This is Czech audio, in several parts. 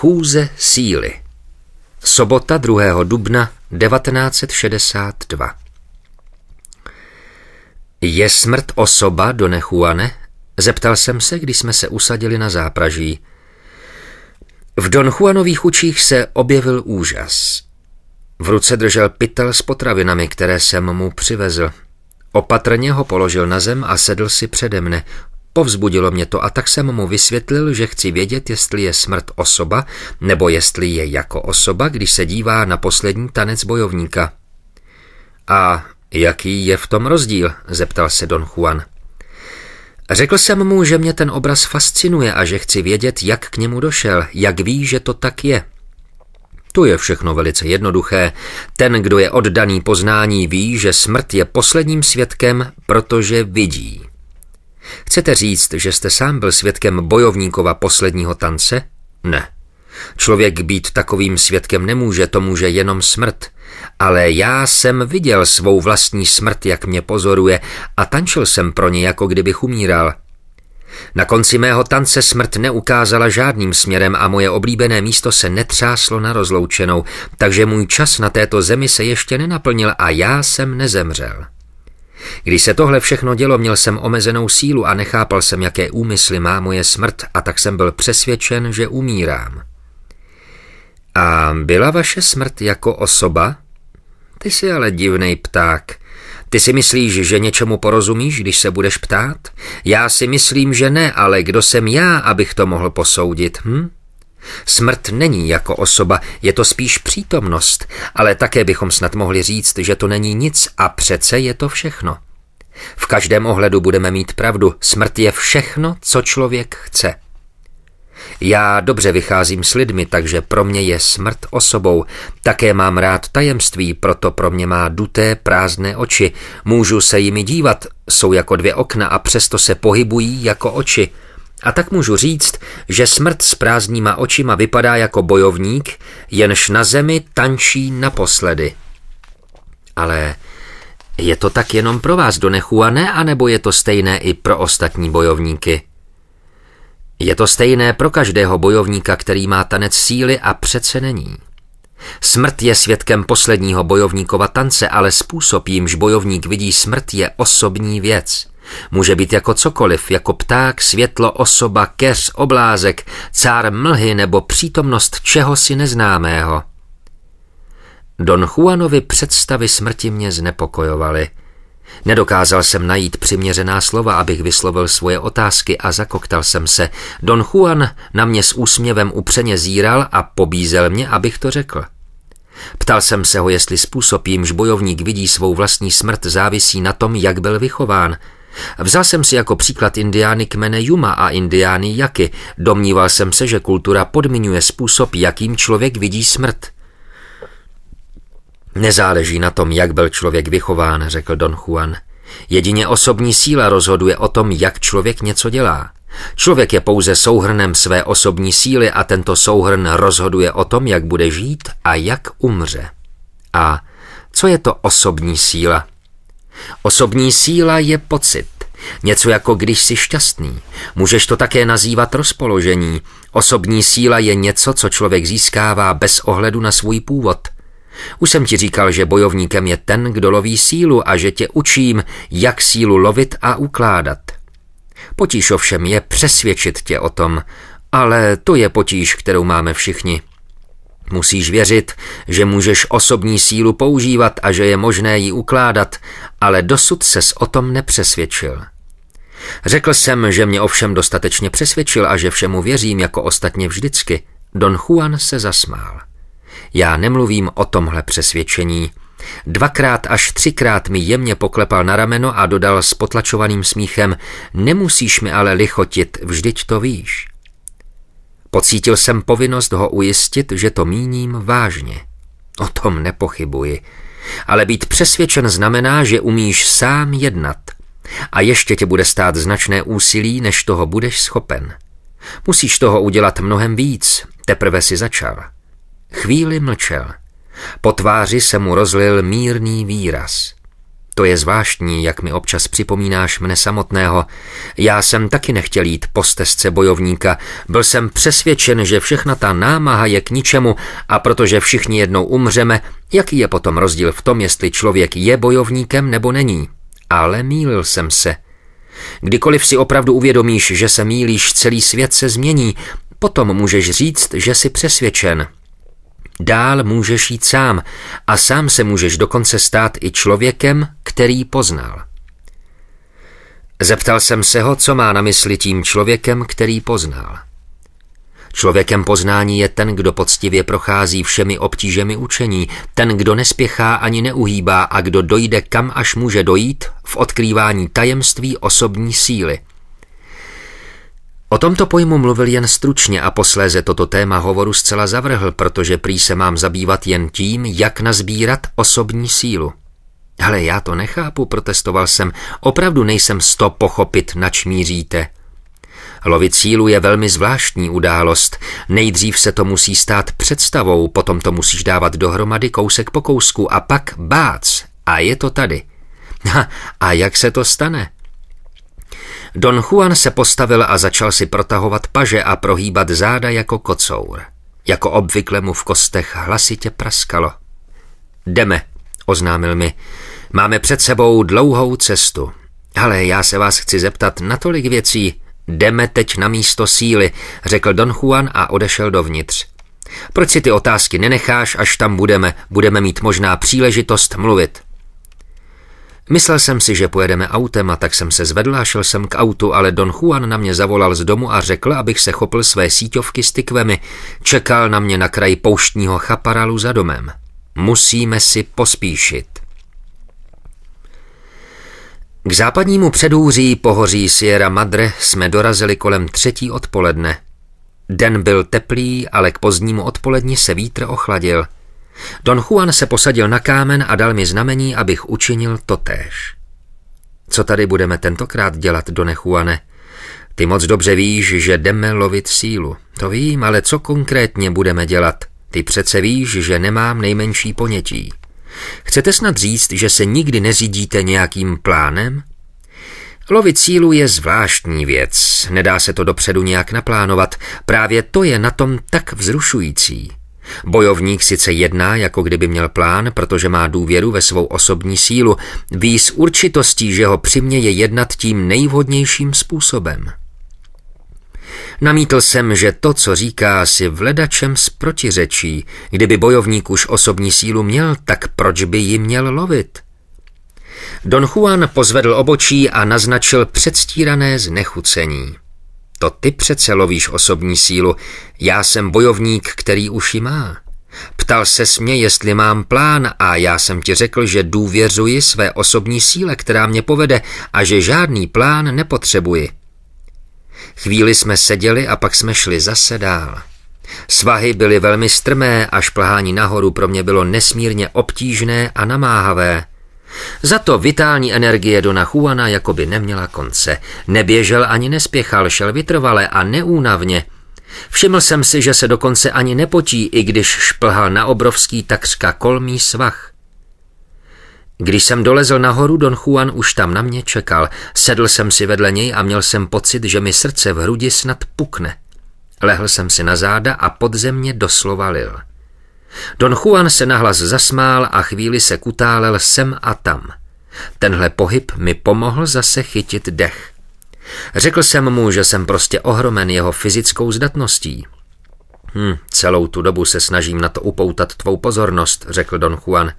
Chůze síly. Sobota 2. dubna 1962. Je smrt osoba, do Nechuane? Zeptal jsem se, když jsme se usadili na zápraží. V Don Juanových učích se objevil úžas. V ruce držel pytel s potravinami, které jsem mu přivezl. Opatrně ho položil na zem a sedl si přede mne. Povzbudilo mě to a tak jsem mu vysvětlil, že chci vědět, jestli je smrt osoba, nebo jestli je jako osoba, když se dívá na poslední tanec bojovníka. A jaký je v tom rozdíl? zeptal se Don Juan. Řekl jsem mu, že mě ten obraz fascinuje a že chci vědět, jak k němu došel, jak ví, že to tak je. To je všechno velice jednoduché. Ten, kdo je oddaný poznání, ví, že smrt je posledním svědkem, protože vidí. Chcete říct, že jste sám byl svědkem bojovníkova posledního tance? Ne. Člověk být takovým svědkem nemůže, to může jenom smrt. Ale já jsem viděl svou vlastní smrt, jak mě pozoruje, a tančil jsem pro ně, jako kdybych umíral. Na konci mého tance smrt neukázala žádným směrem a moje oblíbené místo se netřáslo na rozloučenou, takže můj čas na této zemi se ještě nenaplnil a já jsem nezemřel. Když se tohle všechno dělo, měl jsem omezenou sílu a nechápal jsem, jaké úmysly má moje smrt a tak jsem byl přesvědčen, že umírám. A byla vaše smrt jako osoba? Ty jsi ale divnej pták. Ty si myslíš, že něčemu porozumíš, když se budeš ptát? Já si myslím, že ne, ale kdo jsem já, abych to mohl posoudit, hm? Smrt není jako osoba, je to spíš přítomnost, ale také bychom snad mohli říct, že to není nic a přece je to všechno. V každém ohledu budeme mít pravdu, smrt je všechno, co člověk chce. Já dobře vycházím s lidmi, takže pro mě je smrt osobou. Také mám rád tajemství, proto pro mě má duté prázdné oči. Můžu se jimi dívat, jsou jako dvě okna a přesto se pohybují jako oči. A tak můžu říct, že smrt s prázdnýma očima vypadá jako bojovník, jenž na zemi tančí naposledy. Ale je to tak jenom pro vás, a ne, anebo je to stejné i pro ostatní bojovníky? Je to stejné pro každého bojovníka, který má tanec síly a přece není. Smrt je svědkem posledního bojovníkova tance, ale způsob, jímž bojovník vidí smrt, je osobní věc – Může být jako cokoliv, jako pták, světlo, osoba, keř, oblázek, cár mlhy nebo přítomnost čeho si neznámého. Don Juanovi představy smrti mě znepokojovaly. Nedokázal jsem najít přiměřená slova, abych vyslovil svoje otázky a zakoktal jsem se. Don Juan na mě s úsměvem upřeně zíral a pobízel mě, abych to řekl. Ptal jsem se ho, jestli způsob, jímž bojovník vidí svou vlastní smrt, závisí na tom, jak byl vychován – Vzal jsem si jako příklad indiány kmene Juma a indiány Jaky. Domníval jsem se, že kultura podmiňuje způsob, jakým člověk vidí smrt. Nezáleží na tom, jak byl člověk vychován, řekl Don Juan. Jedině osobní síla rozhoduje o tom, jak člověk něco dělá. Člověk je pouze souhrnem své osobní síly a tento souhrn rozhoduje o tom, jak bude žít a jak umře. A co je to osobní síla? Osobní síla je pocit. Něco jako když jsi šťastný. Můžeš to také nazývat rozpoložení. Osobní síla je něco, co člověk získává bez ohledu na svůj původ. Už jsem ti říkal, že bojovníkem je ten, kdo loví sílu a že tě učím, jak sílu lovit a ukládat. Potíž ovšem je přesvědčit tě o tom, ale to je potíž, kterou máme všichni. Musíš věřit, že můžeš osobní sílu používat a že je možné ji ukládat, ale dosud ses o tom nepřesvědčil. Řekl jsem, že mě ovšem dostatečně přesvědčil a že všemu věřím jako ostatně vždycky. Don Juan se zasmál. Já nemluvím o tomhle přesvědčení. Dvakrát až třikrát mi jemně poklepal na rameno a dodal s potlačovaným smíchem, nemusíš mi ale lichotit, vždyť to víš. Pocítil jsem povinnost ho ujistit, že to míním vážně. O tom nepochybuji. Ale být přesvědčen znamená, že umíš sám jednat. A ještě tě bude stát značné úsilí, než toho budeš schopen. Musíš toho udělat mnohem víc, teprve si začal. Chvíli mlčel. Po tváři se mu rozlil mírný výraz. To je zvláštní, jak mi občas připomínáš mne samotného. Já jsem taky nechtěl jít po stezce bojovníka. Byl jsem přesvědčen, že všechna ta námaha je k ničemu a protože všichni jednou umřeme, jaký je potom rozdíl v tom, jestli člověk je bojovníkem nebo není. Ale mýlil jsem se. Kdykoliv si opravdu uvědomíš, že se mýlíš, celý svět se změní, potom můžeš říct, že jsi přesvědčen. Dál můžeš jít sám a sám se můžeš dokonce stát i člověkem, který poznal. Zeptal jsem se ho, co má na mysli tím člověkem, který poznal. Člověkem poznání je ten, kdo poctivě prochází všemi obtížemi učení, ten, kdo nespěchá ani neuhýbá a kdo dojde kam až může dojít v odkrývání tajemství osobní síly – O tomto pojmu mluvil jen stručně a posléze toto téma hovoru zcela zavrhl, protože prý se mám zabývat jen tím, jak nazbírat osobní sílu. Ale já to nechápu, protestoval jsem, opravdu nejsem sto pochopit, nač míříte. Lovit sílu je velmi zvláštní událost. Nejdřív se to musí stát představou, potom to musíš dávat dohromady kousek po kousku a pak bác. A je to tady. Ha, a jak se to stane? Don Juan se postavil a začal si protahovat paže a prohýbat záda jako kocour. Jako obvykle mu v kostech hlasitě praskalo. Jdeme, oznámil mi. Máme před sebou dlouhou cestu. Ale já se vás chci zeptat na tolik věcí. Jdeme teď na místo síly, řekl Don Juan a odešel dovnitř. Proč si ty otázky nenecháš, až tam budeme? Budeme mít možná příležitost mluvit. Myslel jsem si, že pojedeme autem a tak jsem se zvedl a šel jsem k autu, ale Don Juan na mě zavolal z domu a řekl, abych se chopil své síťovky s tykvemi. Čekal na mě na kraji pouštního chaparalu za domem. Musíme si pospíšit. K západnímu předůří pohoří Sierra Madre jsme dorazili kolem třetí odpoledne. Den byl teplý, ale k pozdnímu odpoledni se vítr ochladil – Don Juan se posadil na kámen a dal mi znamení, abych učinil totéž. Co tady budeme tentokrát dělat, Don Juane? Ty moc dobře víš, že jdeme lovit sílu. To vím, ale co konkrétně budeme dělat? Ty přece víš, že nemám nejmenší ponětí. Chcete snad říct, že se nikdy nezídíte nějakým plánem? Lovit sílu je zvláštní věc, nedá se to dopředu nějak naplánovat. Právě to je na tom tak vzrušující. Bojovník sice jedná, jako kdyby měl plán, protože má důvěru ve svou osobní sílu, ví s určitostí, že ho přiměje jednat tím nejvhodnějším způsobem. Namítl jsem, že to, co říká, si vledačem protiřečí. Kdyby bojovník už osobní sílu měl, tak proč by ji měl lovit? Don Juan pozvedl obočí a naznačil předstírané znechucení. To ty přece lovíš osobní sílu. Já jsem bojovník, který už ji má. Ptal se mě, jestli mám plán a já jsem ti řekl, že důvěřuji své osobní síle, která mě povede a že žádný plán nepotřebuji. Chvíli jsme seděli a pak jsme šli zase dál. Svahy byly velmi strmé a šplhání nahoru pro mě bylo nesmírně obtížné a namáhavé. Za to vitální energie Dona Juana jakoby neměla konce. Neběžel ani nespěchal, šel vytrvale a neúnavně. Všiml jsem si, že se dokonce ani nepotí, i když šplhal na obrovský takřka kolmý svach. Když jsem dolezl nahoru, Don Juan už tam na mě čekal. Sedl jsem si vedle něj a měl jsem pocit, že mi srdce v hrudi snad pukne. Lehl jsem si na záda a pod země doslova lil. Don Juan se nahlas zasmál a chvíli se kutálel sem a tam. Tenhle pohyb mi pomohl zase chytit dech. Řekl jsem mu, že jsem prostě ohromen jeho fyzickou zdatností. Hm, celou tu dobu se snažím na to upoutat tvou pozornost, řekl Don Juan.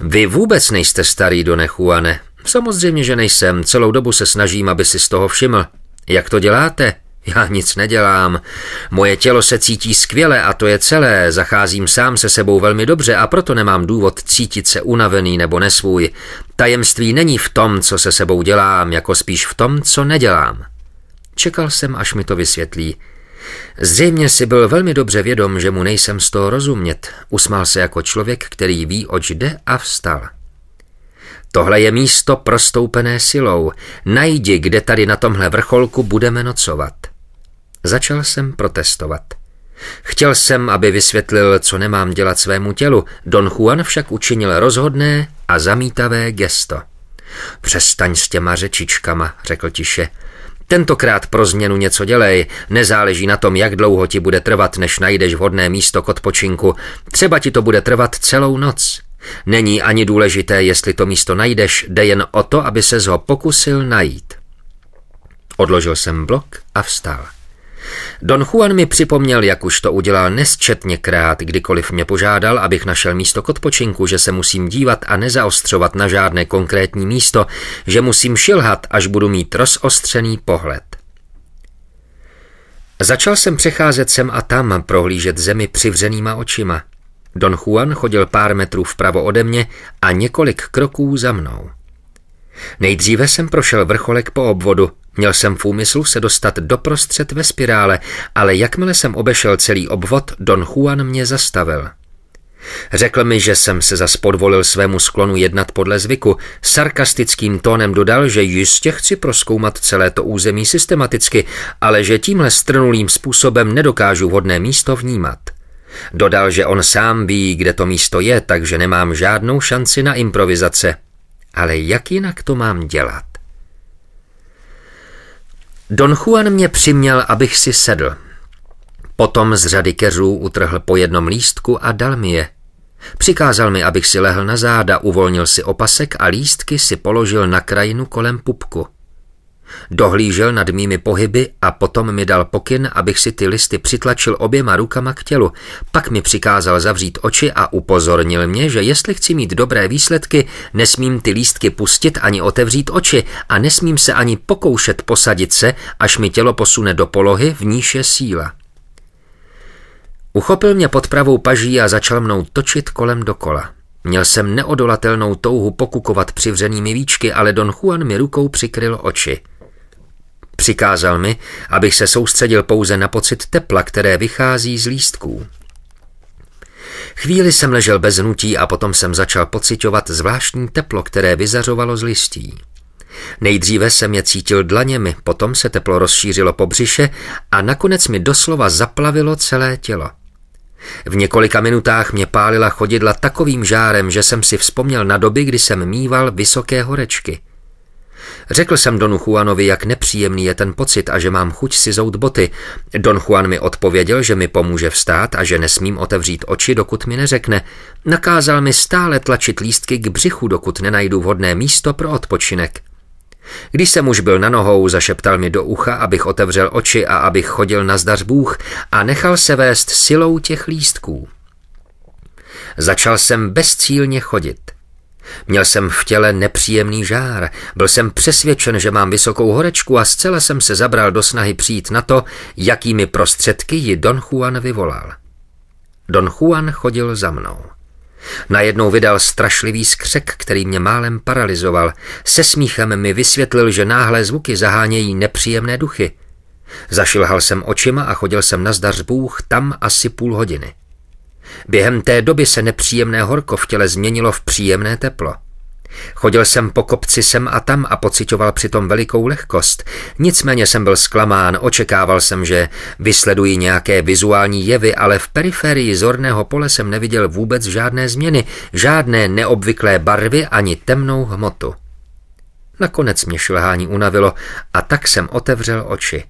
Vy vůbec nejste starý, Don Juane. Samozřejmě, že nejsem. Celou dobu se snažím, aby si z toho všiml. Jak to děláte? Já nic nedělám. Moje tělo se cítí skvěle a to je celé. Zacházím sám se sebou velmi dobře a proto nemám důvod cítit se unavený nebo nesvůj. Tajemství není v tom, co se sebou dělám, jako spíš v tom, co nedělám. Čekal jsem, až mi to vysvětlí. Zřejmě si byl velmi dobře vědom, že mu nejsem z toho rozumět. Usmál se jako člověk, který ví, oč jde a vstal. Tohle je místo prostoupené silou. Najdi, kde tady na tomhle vrcholku budeme nocovat. Začal jsem protestovat. Chtěl jsem, aby vysvětlil, co nemám dělat svému tělu, Don Juan však učinil rozhodné a zamítavé gesto. Přestaň s těma řečičkama, řekl tiše. Tentokrát pro změnu něco dělej, nezáleží na tom, jak dlouho ti bude trvat, než najdeš vhodné místo k odpočinku. Třeba ti to bude trvat celou noc. Není ani důležité, jestli to místo najdeš, jde jen o to, aby se ho pokusil najít. Odložil jsem blok a vstal. Don Juan mi připomněl, jak už to udělal nesčetněkrát, kdykoliv mě požádal, abych našel místo k odpočinku, že se musím dívat a nezaostřovat na žádné konkrétní místo, že musím šilhat, až budu mít rozostřený pohled. Začal jsem přecházet sem a tam, prohlížet zemi přivřenýma očima. Don Juan chodil pár metrů vpravo ode mě a několik kroků za mnou. Nejdříve jsem prošel vrcholek po obvodu, Měl jsem v úmyslu se dostat doprostřed ve spirále, ale jakmile jsem obešel celý obvod, Don Juan mě zastavil. Řekl mi, že jsem se zas podvolil svému sklonu jednat podle zvyku. Sarkastickým tónem dodal, že jistě chci proskoumat celé to území systematicky, ale že tímhle strnulým způsobem nedokážu hodné místo vnímat. Dodal, že on sám ví, kde to místo je, takže nemám žádnou šanci na improvizace. Ale jak jinak to mám dělat? Don Juan mě přiměl, abych si sedl. Potom z řady keřů utrhl po jednom lístku a dal mi je. Přikázal mi, abych si lehl na záda, uvolnil si opasek a lístky si položil na krajinu kolem pupku. Dohlížel nad mými pohyby a potom mi dal pokyn, abych si ty listy přitlačil oběma rukama k tělu. Pak mi přikázal zavřít oči a upozornil mě, že jestli chci mít dobré výsledky, nesmím ty lístky pustit ani otevřít oči a nesmím se ani pokoušet posadit se, až mi tělo posune do polohy, v níž je síla. Uchopil mě pod pravou paží a začal mnou točit kolem dokola. Měl jsem neodolatelnou touhu pokukovat přivřenými víčky, ale Don Juan mi rukou přikryl oči. Přikázal mi, abych se soustředil pouze na pocit tepla, které vychází z lístků. Chvíli jsem ležel bez hnutí a potom jsem začal pocitovat zvláštní teplo, které vyzařovalo z listí. Nejdříve jsem je cítil dlaněmi, potom se teplo rozšířilo po břiše a nakonec mi doslova zaplavilo celé tělo. V několika minutách mě pálila chodidla takovým žárem, že jsem si vzpomněl na doby, kdy jsem mýval vysoké horečky – Řekl jsem Donu Juanovi, jak nepříjemný je ten pocit a že mám chuť si zout boty. Don Juan mi odpověděl, že mi pomůže vstát a že nesmím otevřít oči, dokud mi neřekne. Nakázal mi stále tlačit lístky k břichu, dokud nenajdu vhodné místo pro odpočinek. Když jsem už byl na nohou, zašeptal mi do ucha, abych otevřel oči a abych chodil na zdař Bůh a nechal se vést silou těch lístků. Začal jsem bezcílně chodit. Měl jsem v těle nepříjemný žár, byl jsem přesvědčen, že mám vysokou horečku a zcela jsem se zabral do snahy přijít na to, jakými prostředky ji Don Juan vyvolal. Don Juan chodil za mnou. Najednou vydal strašlivý skřek, který mě málem paralizoval. Se smíchem mi vysvětlil, že náhlé zvuky zahánějí nepříjemné duchy. Zašilhal jsem očima a chodil jsem na zdař bůh tam asi půl hodiny. Během té doby se nepříjemné horko v těle změnilo v příjemné teplo. Chodil jsem po kopci sem a tam a pocitoval přitom velikou lehkost. Nicméně jsem byl zklamán, očekával jsem, že vysleduji nějaké vizuální jevy, ale v periferii zorného pole jsem neviděl vůbec žádné změny, žádné neobvyklé barvy ani temnou hmotu. Nakonec mě šilhání unavilo a tak jsem otevřel oči.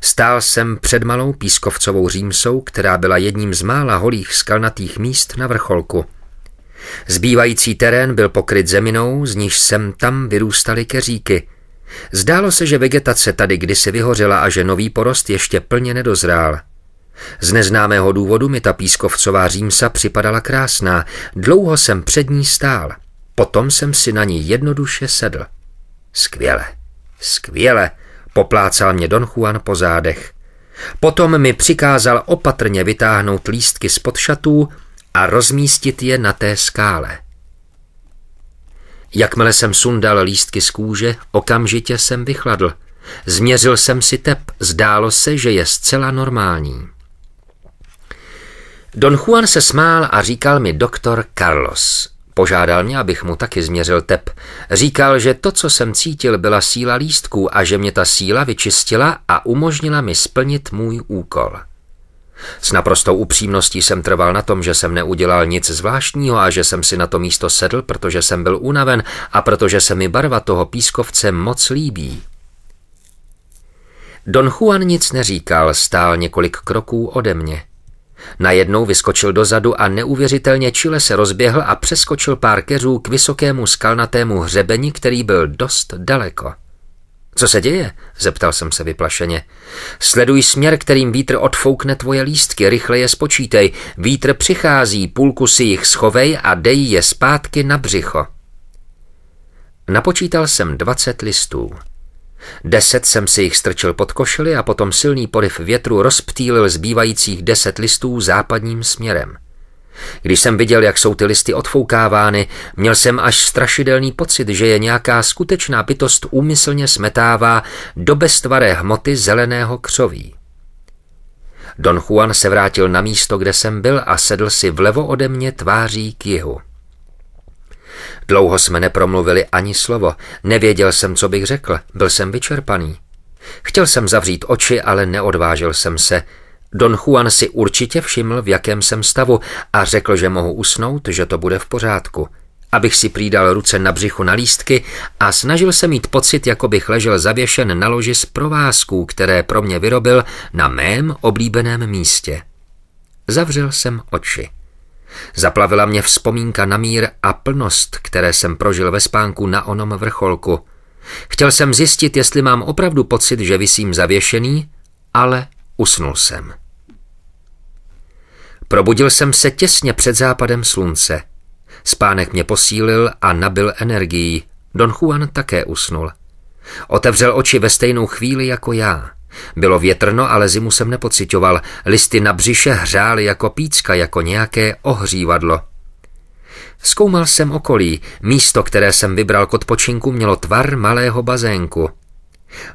Stál jsem před malou pískovcovou římsou, která byla jedním z mála holých skalnatých míst na vrcholku. Zbývající terén byl pokryt zeminou, z níž sem tam vyrůstaly keříky. Zdálo se, že vegetace tady kdysi vyhořela a že nový porost ještě plně nedozrál. Z neznámého důvodu mi ta pískovcová římsa připadala krásná, dlouho jsem před ní stál. Potom jsem si na ní jednoduše sedl. Skvěle, skvěle, Poplácal mě Don Juan po zádech. Potom mi přikázal opatrně vytáhnout lístky z podšatů a rozmístit je na té skále. Jakmile jsem sundal lístky z kůže, okamžitě jsem vychladl. Změřil jsem si tep, zdálo se, že je zcela normální. Don Juan se smál a říkal mi doktor Carlos. Požádal mě, abych mu taky změřil tep. Říkal, že to, co jsem cítil, byla síla lístků a že mě ta síla vyčistila a umožnila mi splnit můj úkol. S naprostou upřímností jsem trval na tom, že jsem neudělal nic zvláštního a že jsem si na to místo sedl, protože jsem byl unaven a protože se mi barva toho pískovce moc líbí. Don Juan nic neříkal, stál několik kroků ode mě. Najednou vyskočil dozadu a neuvěřitelně čile se rozběhl a přeskočil pár keřů k vysokému skalnatému hřebeni, který byl dost daleko. Co se děje? zeptal jsem se vyplašeně. Sleduj směr, kterým vítr odfoukne tvoje lístky, rychle je spočítej. Vítr přichází, půlku si jich schovej a dej je zpátky na břicho. Napočítal jsem dvacet listů. Deset jsem si jich strčil pod košili a potom silný poliv větru rozptýlil zbývajících deset listů západním směrem. Když jsem viděl, jak jsou ty listy odfoukávány, měl jsem až strašidelný pocit, že je nějaká skutečná bytost úmyslně smetává do beztvaré hmoty zeleného křoví. Don Juan se vrátil na místo, kde jsem byl a sedl si vlevo ode mě tváří k jihu. Dlouho jsme nepromluvili ani slovo, nevěděl jsem, co bych řekl, byl jsem vyčerpaný. Chtěl jsem zavřít oči, ale neodvážil jsem se. Don Juan si určitě všiml, v jakém jsem stavu a řekl, že mohu usnout, že to bude v pořádku. Abych si přidal ruce na břichu na lístky a snažil se mít pocit, jako bych ležel zavěšen na loži z provázků, které pro mě vyrobil na mém oblíbeném místě. Zavřel jsem oči. Zaplavila mě vzpomínka na mír a plnost, které jsem prožil ve spánku na onom vrcholku. Chtěl jsem zjistit, jestli mám opravdu pocit, že vysím zavěšený, ale usnul jsem. Probudil jsem se těsně před západem slunce. Spánek mě posílil a nabil energií. Don Juan také usnul. Otevřel oči ve stejnou chvíli jako já – bylo větrno, ale zimu jsem nepocitoval. Listy na břiše hřály jako pícka, jako nějaké ohřívadlo. Zkoumal jsem okolí. Místo, které jsem vybral k odpočinku, mělo tvar malého bazénku.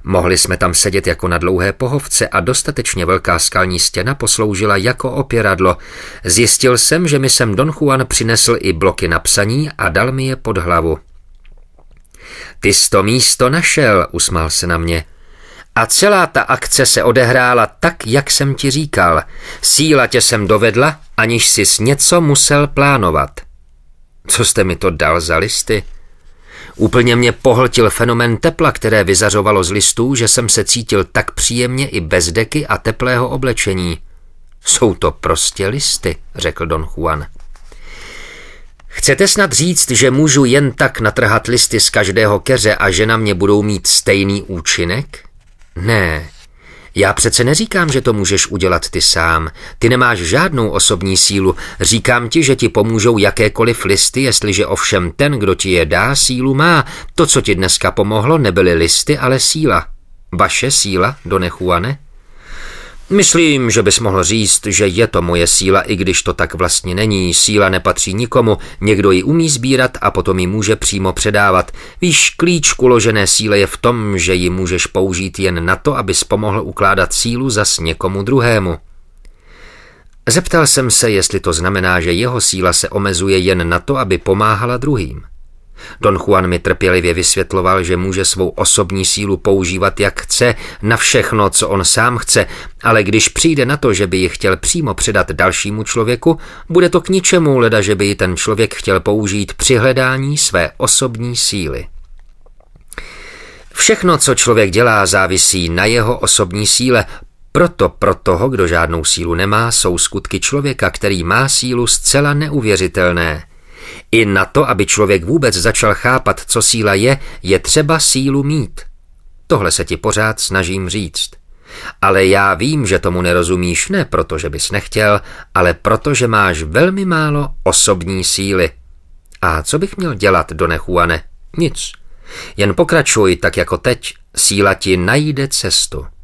Mohli jsme tam sedět jako na dlouhé pohovce a dostatečně velká skalní stěna posloužila jako opěradlo. Zjistil jsem, že mi sem Don Juan přinesl i bloky na psaní a dal mi je pod hlavu. Ty jsi to místo našel, usmál se na mě. A celá ta akce se odehrála tak, jak jsem ti říkal. Síla tě sem dovedla, aniž sis něco musel plánovat. Co jste mi to dal za listy? Úplně mě pohltil fenomen tepla, které vyzařovalo z listů, že jsem se cítil tak příjemně i bez deky a teplého oblečení. Jsou to prostě listy, řekl Don Juan. Chcete snad říct, že můžu jen tak natrhat listy z každého keře a že na mě budou mít stejný účinek? Ne, já přece neříkám, že to můžeš udělat ty sám. Ty nemáš žádnou osobní sílu. Říkám ti, že ti pomůžou jakékoliv listy, jestliže ovšem ten, kdo ti je dá, sílu má. To, co ti dneska pomohlo, nebyly listy, ale síla. Vaše síla, Donechuane? Juane? Myslím, že bys mohl říct, že je to moje síla, i když to tak vlastně není. Síla nepatří nikomu, někdo ji umí sbírat a potom ji může přímo předávat. Víš, klíč k uložené síle je v tom, že ji můžeš použít jen na to, abys pomohl ukládat sílu zas někomu druhému. Zeptal jsem se, jestli to znamená, že jeho síla se omezuje jen na to, aby pomáhala druhým. Don Juan mi trpělivě vysvětloval, že může svou osobní sílu používat jak chce, na všechno, co on sám chce, ale když přijde na to, že by ji chtěl přímo předat dalšímu člověku, bude to k ničemu, leda, že by ji ten člověk chtěl použít při hledání své osobní síly. Všechno, co člověk dělá, závisí na jeho osobní síle, proto pro toho, kdo žádnou sílu nemá, jsou skutky člověka, který má sílu, zcela neuvěřitelné – i na to, aby člověk vůbec začal chápat, co síla je, je třeba sílu mít. Tohle se ti pořád snažím říct. Ale já vím, že tomu nerozumíš ne proto, že bys nechtěl, ale protože máš velmi málo osobní síly. A co bych měl dělat, Done Juane? Nic. Jen pokračuj tak jako teď, síla ti najde cestu.